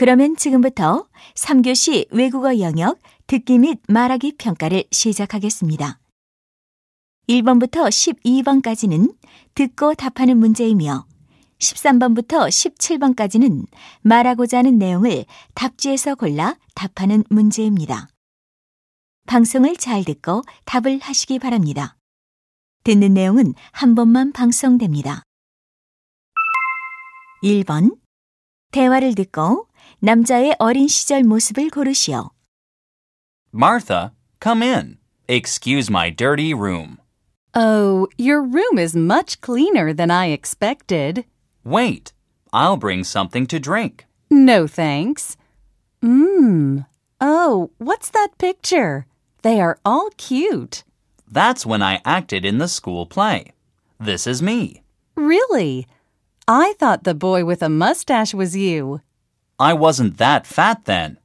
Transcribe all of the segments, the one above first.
그러면 지금부터 3교시 외국어 영역 듣기 및 말하기 평가를 시작하겠습니다. 1번부터 12번까지는 듣고 답하는 문제이며 13번부터 17번까지는 말하고자 하는 내용을 답지에서 골라 답하는 문제입니다. 방송을 잘 듣고 답을 하시기 바랍니다. 듣는 내용은 한 번만 방송됩니다. 1번 대화를 듣고 남자의 어린 시절 모습을 고르시오. Martha, come in. Excuse my dirty room. Oh, your room is much cleaner than I expected. Wait, I'll bring something to drink. No thanks. Mmm. Oh, what's that picture? They are all cute. That's when I acted in the school play. This is me. Really? I thought the boy with a mustache was you. I wasn't that fat then.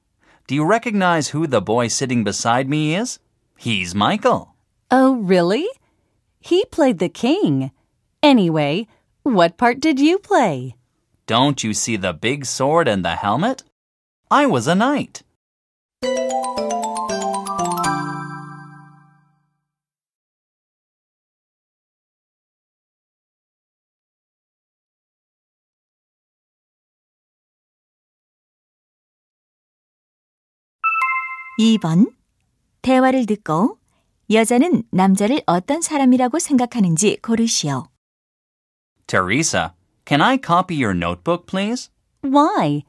Do you recognize who the boy sitting beside me is? He's Michael. Oh, really? He played the king. Anyway, what part did you play? Don't you see the big sword and the helmet? I was a knight. 2번. 대화를 듣고 여자는 남자를 어떤 사람이라고 생각하는지 고르시오. Teresa, can I copy your notebook, please? Why?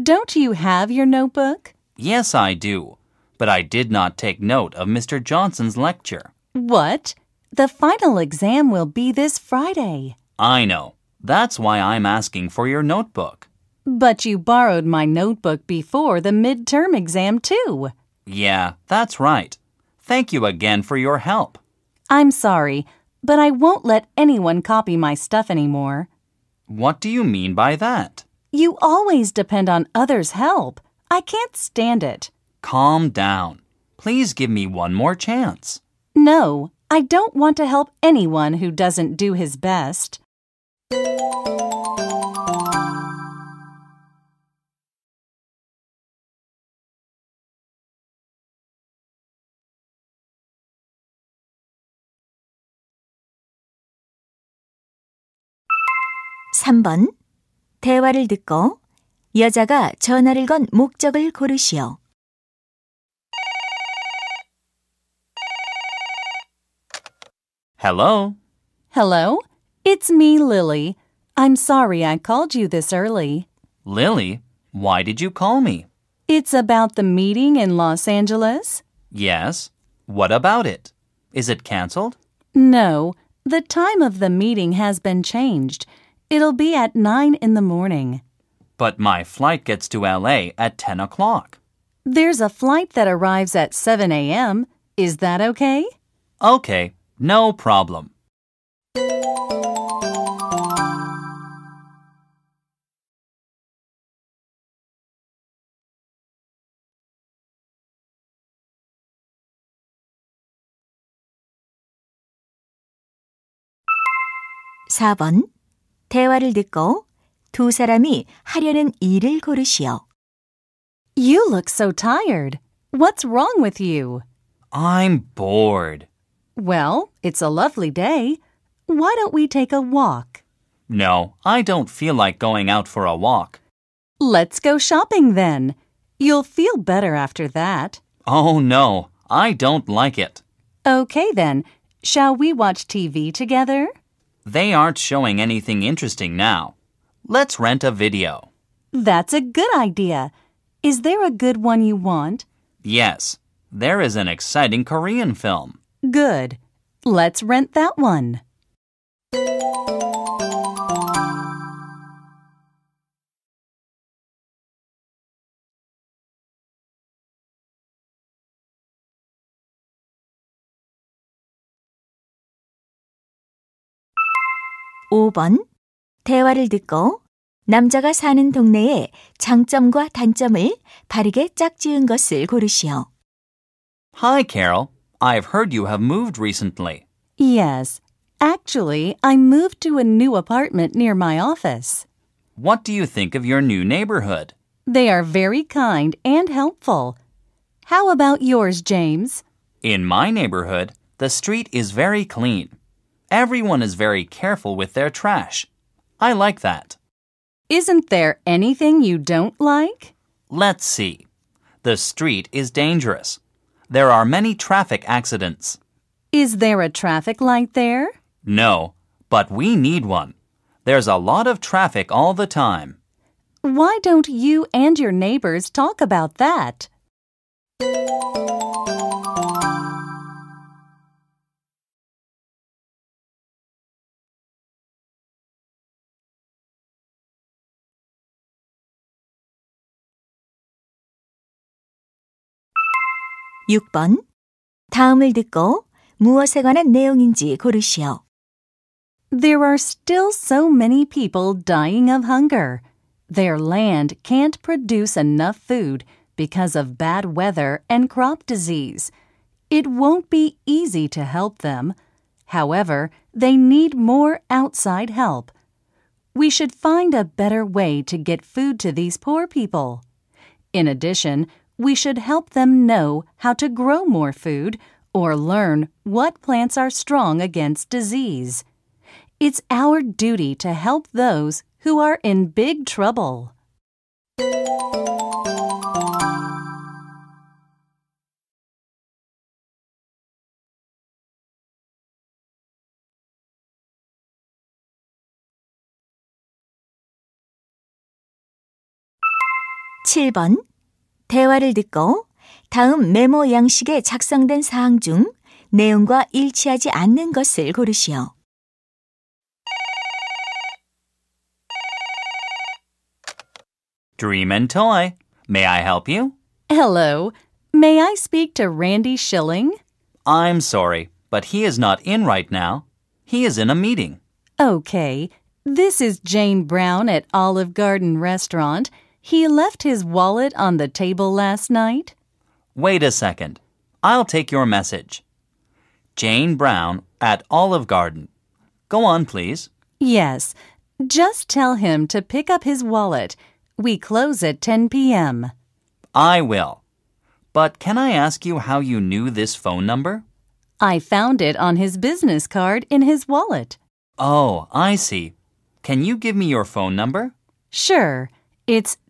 Don't you have your notebook? Yes, I do. But I did not take note of Mr. Johnson's lecture. What? The final exam will be this Friday. I know. That's why I'm asking for your notebook. But you borrowed my notebook before the midterm exam, too. Yeah, that's right. Thank you again for your help. I'm sorry, but I won't let anyone copy my stuff anymore. What do you mean by that? You always depend on others' help. I can't stand it. Calm down. Please give me one more chance. No, I don't want to help anyone who doesn't do his best. 3번. 대화를 듣고 여자가 전화를 건 목적을 고르시오. Hello. Hello. It's me, Lily. I'm sorry I called you this early. Lily, why did you call me? It's about the meeting in Los Angeles? Yes. What about it? Is it canceled? No. The time of the meeting has been changed. It'll be at 9 in the morning. But my flight gets to LA at 10 o'clock. There's a flight that arrives at 7 a.m. Is that okay? Okay, no problem. (4번) 대화를 듣고 두 사람이 하려는 일을 고르시오. You look so tired. What's wrong with you? I'm bored. Well, it's a lovely day. Why don't we take a walk? No, I don't feel like going out for a walk. Let's go shopping then. You'll feel better after that. Oh, no, I don't like it. Okay then, shall we watch TV together? They aren't showing anything interesting now. Let's rent a video. That's a good idea. Is there a good one you want? Yes, there is an exciting Korean film. Good. Let's rent that one. 5번 대화를 듣고 남자가 사는 동네의 장점과 단점을 바르게 짝지은 것을 고르시오. Hi, Carol. I've heard you have moved recently. Yes. Actually, I moved to a new apartment near my office. What do you think of your new neighborhood? They are very kind and helpful. How about yours, James? In my neighborhood, the street is very clean. Everyone is very careful with their trash. I like that. Isn't there anything you don't like? Let's see. The street is dangerous. There are many traffic accidents. Is there a traffic light there? No, but we need one. There's a lot of traffic all the time. Why don't you and your neighbors talk about that? 6번. 다음을 듣고 무엇에 관한 내용인지 고르시오. There are still so many people dying of hunger. Their land can't produce enough food because of bad weather and crop disease. It won't be easy to help them. However, they need more outside help. We should find a better way to get food to these poor people. In addition, we should help them know how to grow more food or learn what plants are strong against disease. It's our duty to help those who are in big trouble. (7번) 대화를 듣고 다음 메모 양식에 작성된 사항 중 내용과 일치하지 않는 것을 고르시오. Dream and Toy. May I help you? Hello. May I speak to Randy Schilling? I'm sorry, but he is not in right now. He is in a meeting. Okay. This is Jane Brown at Olive Garden Restaurant, he left his wallet on the table last night. Wait a second. I'll take your message. Jane Brown at Olive Garden. Go on, please. Yes. Just tell him to pick up his wallet. We close at 10 p.m. I will. But can I ask you how you knew this phone number? I found it on his business card in his wallet. Oh, I see. Can you give me your phone number? Sure. It's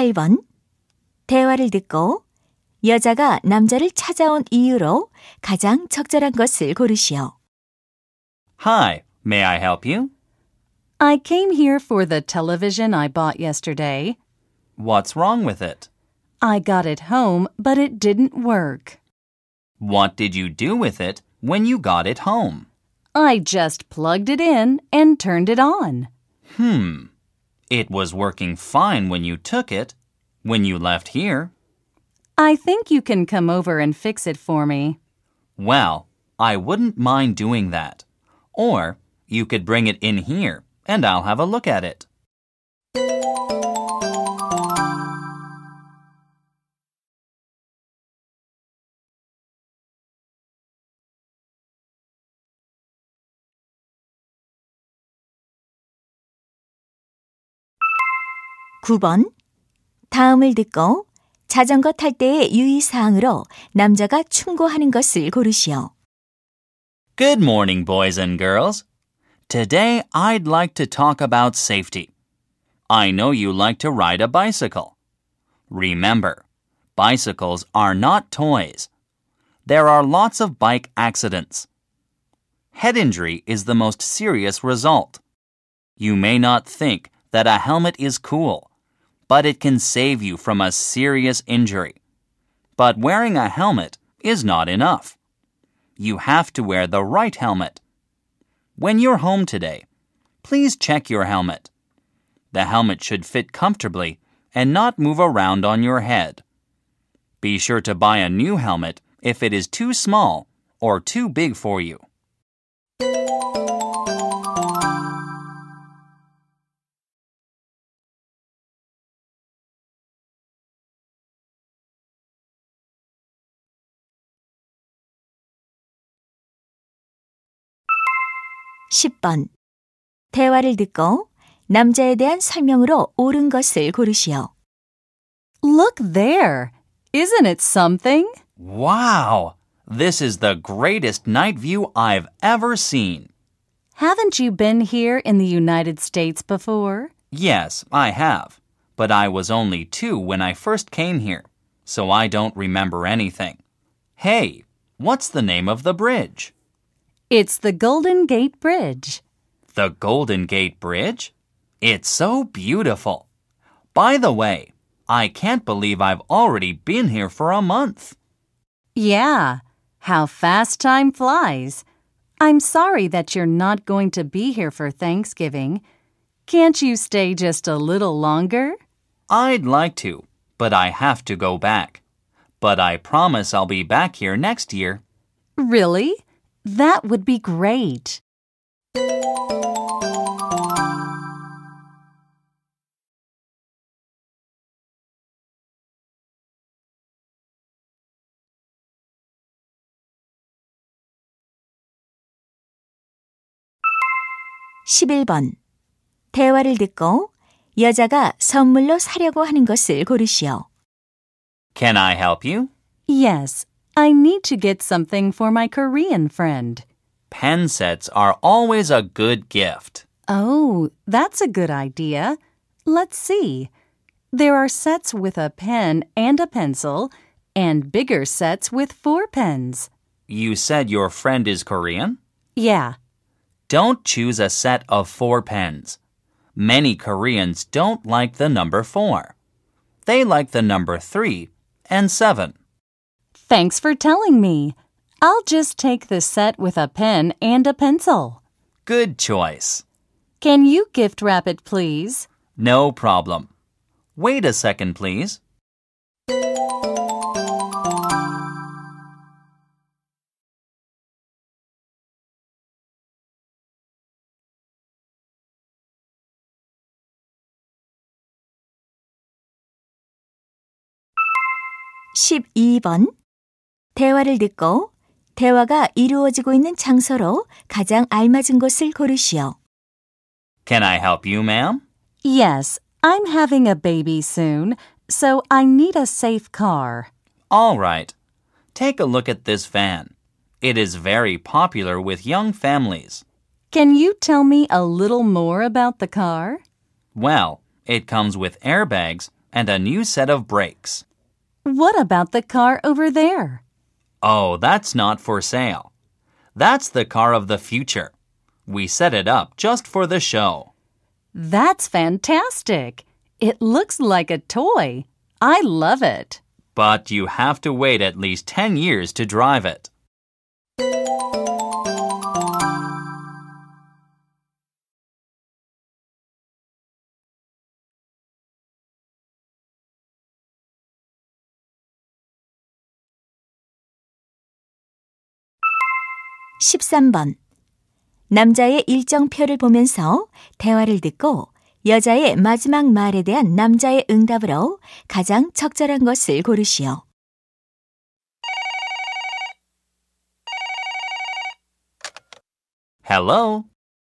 8번. 대화를 듣고 여자가 남자를 찾아온 이유로 가장 적절한 것을 고르시오. Hi, may I help you? I came here for the television I bought yesterday. What's wrong with it? I got it home, but it didn't work. What did you do with it when you got it home? I just plugged it in and turned it on. Hmm. It was working fine when you took it, when you left here. I think you can come over and fix it for me. Well, I wouldn't mind doing that. Or you could bring it in here and I'll have a look at it. 9번. 다음을 듣고 자전거 탈 때의 사항으로 남자가 충고하는 것을 고르시오. Good morning, boys and girls. Today I'd like to talk about safety. I know you like to ride a bicycle. Remember, bicycles are not toys. There are lots of bike accidents. Head injury is the most serious result. You may not think that a helmet is cool but it can save you from a serious injury. But wearing a helmet is not enough. You have to wear the right helmet. When you're home today, please check your helmet. The helmet should fit comfortably and not move around on your head. Be sure to buy a new helmet if it is too small or too big for you. 10번. 대화를 듣고 남자에 대한 설명으로 옳은 것을 고르시오. Look there. Isn't it something? Wow. This is the greatest night view I've ever seen. Haven't you been here in the United States before? Yes, I have. But I was only two when I first came here, so I don't remember anything. Hey, what's the name of the bridge? It's the Golden Gate Bridge. The Golden Gate Bridge? It's so beautiful. By the way, I can't believe I've already been here for a month. Yeah, how fast time flies. I'm sorry that you're not going to be here for Thanksgiving. Can't you stay just a little longer? I'd like to, but I have to go back. But I promise I'll be back here next year. Really? That would be great. 십일 번 대화를 듣고 여자가 선물로 사려고 하는 것을 고르시오. Can I help you? Yes, I need to get something for my Korean friend. Pen sets are always a good gift. Oh, that's a good idea. Let's see. There are sets with a pen and a pencil, and bigger sets with four pens. You said your friend is Korean? Yeah. Don't choose a set of four pens. Many Koreans don't like the number four. They like the number three and seven. Thanks for telling me. I'll just take the set with a pen and a pencil. Good choice. Can you gift wrap it, please? No problem. Wait a second, please. 십이 대화를 듣고 대화가 이루어지고 있는 장소로 가장 알맞은 곳을 고르시오. Can I help you, ma'am? Yes, I'm having a baby soon, so I need a safe car. All right. Take a look at this van. It is very popular with young families. Can you tell me a little more about the car? Well, it comes with airbags and a new set of brakes. What about the car over there? Oh, that's not for sale. That's the car of the future. We set it up just for the show. That's fantastic. It looks like a toy. I love it. But you have to wait at least 10 years to drive it. 13번. 남자의 일정표를 보면서 대화를 듣고 여자의 마지막 말에 대한 남자의 응답으로 가장 적절한 것을 고르시오. Hello.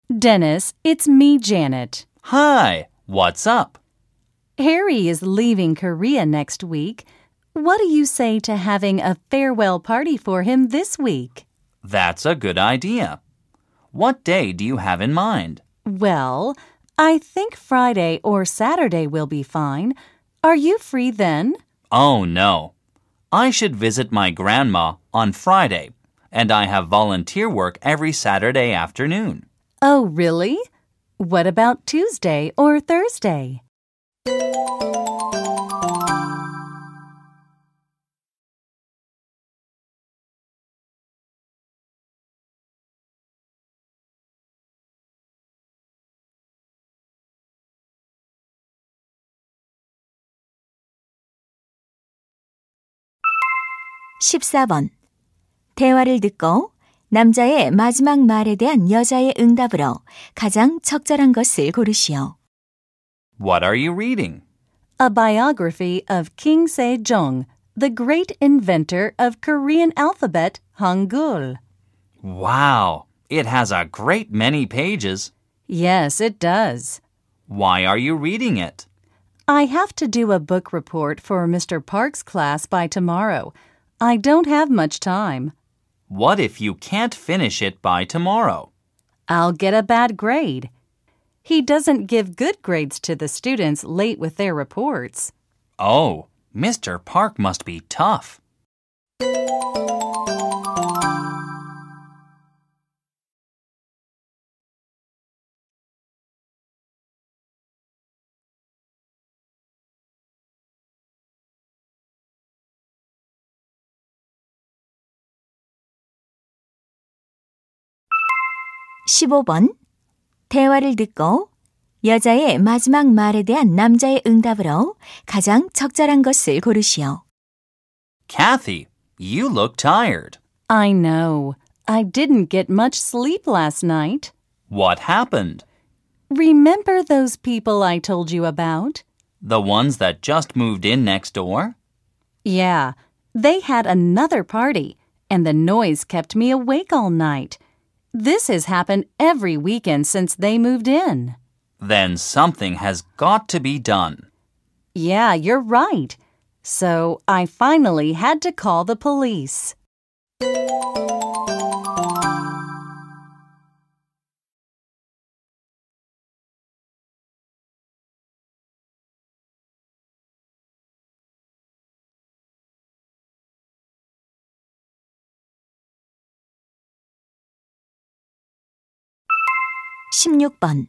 Dennis, it's me, Janet. Hi, what's up? Harry is leaving Korea next week. What do you say to having a farewell party for him this week? That's a good idea. What day do you have in mind? Well, I think Friday or Saturday will be fine. Are you free then? Oh, no. I should visit my grandma on Friday, and I have volunteer work every Saturday afternoon. Oh, really? What about Tuesday or Thursday? 14번. 대화를 듣고 남자의 마지막 말에 대한 여자의 응답으로 가장 적절한 것을 고르시오. What are you reading? A biography of King Sejong, the great inventor of Korean alphabet Hangul. Wow, it has a great many pages. Yes, it does. Why are you reading it? I have to do a book report for Mr. Park's class by tomorrow. I don't have much time. What if you can't finish it by tomorrow? I'll get a bad grade. He doesn't give good grades to the students late with their reports. Oh, Mr. Park must be tough. 15번. 대화를 듣고 여자의 마지막 말에 대한 남자의 응답으로 가장 적절한 것을 고르시오. Kathy, you look tired. I know. I didn't get much sleep last night. What happened? Remember those people I told you about? The ones that just moved in next door? Yeah. They had another party, and the noise kept me awake all night. This has happened every weekend since they moved in. Then something has got to be done. Yeah, you're right. So I finally had to call the police. 16번.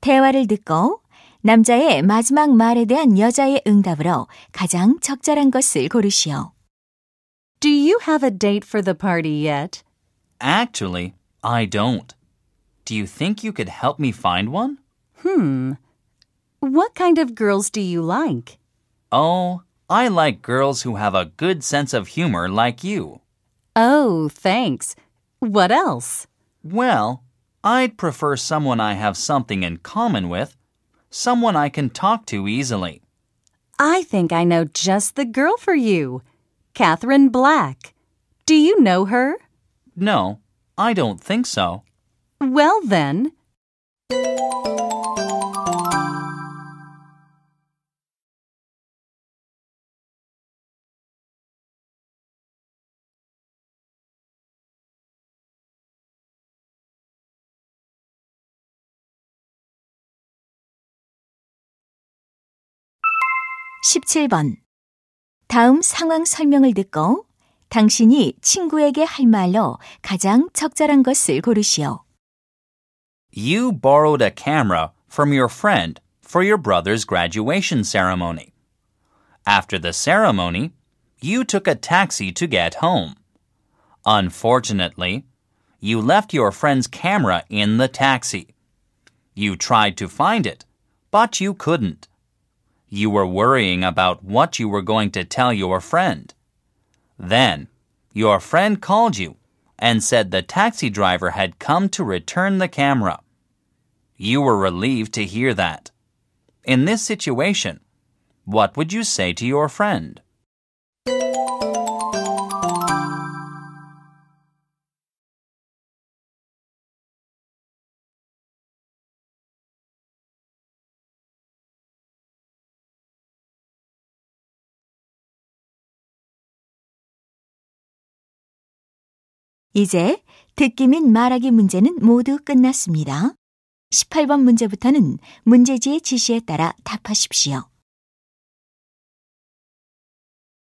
대화를 듣고 남자의 마지막 말에 대한 여자의 응답으로 가장 적절한 것을 고르시오. Do you have a date for the party yet? Actually, I don't. Do you think you could help me find one? Hmm. What kind of girls do you like? Oh, I like girls who have a good sense of humor like you. Oh, thanks. What else? Well, I'd prefer someone I have something in common with, someone I can talk to easily. I think I know just the girl for you, Catherine Black. Do you know her? No, I don't think so. Well, then. 17번. 다음 상황 설명을 듣고 당신이 친구에게 할 말로 가장 적절한 것을 고르시오. You borrowed a camera from your friend for your brother's graduation ceremony. After the ceremony, you took a taxi to get home. Unfortunately, you left your friend's camera in the taxi. You tried to find it, but you couldn't. You were worrying about what you were going to tell your friend. Then, your friend called you and said the taxi driver had come to return the camera. You were relieved to hear that. In this situation, what would you say to your friend? 이제 듣기 및 말하기 문제는 모두 끝났습니다. 18번 문제부터는 문제지의 지시에 따라 답하십시오.